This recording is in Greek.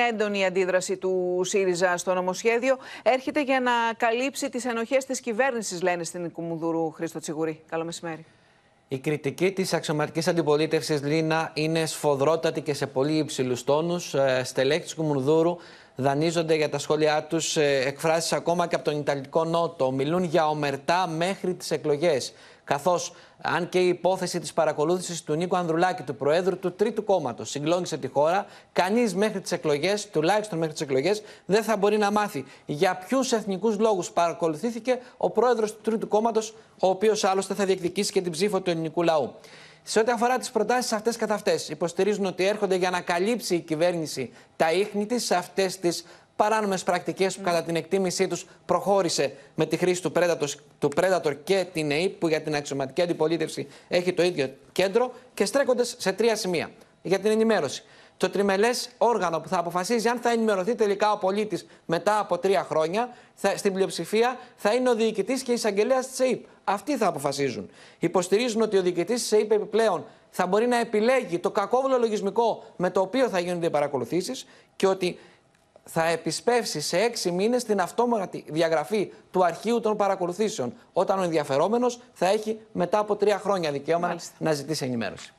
έντονη αντίδραση του ΣΥΡΙΖΑ στο νομοσχέδιο έρχεται για να καλύψει τις ενοχές της κυβέρνησης, λένε στην Κουμουνδουρού Χρήστο Τσιγουρή. Καλό μεσημέρι. Η κριτική της αξιωματικής αντιπολίτευσης, Λίνα είναι σφοδρότατη και σε πολύ υψηλούς τόνους. Ε, στελέχη της Κουμουνδούρου δανείζονται για τα σχόλιά τους, ε, εκφράσεις ακόμα και από τον Ιταλικό Νότο, μιλούν για ομερτά μέχρι τις εκλογές. Καθώς αν και η υπόθεση της παρακολούθησης του Νίκο Ανδρουλάκη, του Προέδρου του Τρίτου Κόμματος, συγκλώνησε τη χώρα, κανείς μέχρι τις εκλογές, τουλάχιστον μέχρι τις εκλογές, δεν θα μπορεί να μάθει για ποιους εθνικούς λόγους παρακολουθήθηκε ο Πρόεδρος του Τρίτου Κόμματος, ο οποίος άλλωστε θα διεκδικήσει και την ψήφο του ελληνικού λαού. Σε ό,τι αφορά τις προτάσεις αυτές καθ' αυτές, υποστηρίζουν ότι έρχονται για να καλύψει η κυβέρνηση τα ίχνη της σε αυτές τις παράνομες πρακτικές που, κατά την εκτίμησή τους, προχώρησε με τη χρήση του Predator, του Predator και την ΕΕΠ, που για την αξιωματική αντιπολίτευση έχει το ίδιο κέντρο, και στρέκονται σε τρία σημεία για την ενημέρωση το τριμελές όργανο που θα αποφασίζει αν θα ενημερωθεί τελικά ο πολίτης μετά από τρία χρόνια, θα, στην πλειοψηφία θα είναι ο διοικητής και η εισαγγελέα της ΕΕΠ. Αυτοί θα αποφασίζουν. Υποστηρίζουν ότι ο διοικητής της ΕΕΠ επιπλέον θα μπορεί να επιλέγει το κακόβουλο λογισμικό με το οποίο θα γίνονται οι παρακολουθήσεις και ότι θα επισπεύσει σε έξι μήνες την αυτόματη διαγραφή του αρχείου των παρακολουθήσεων, όταν ο ενδιαφερόμενος θα έχει μετά από τρία χρόνια δικαίωμα να ζητήσει ενημέρωση.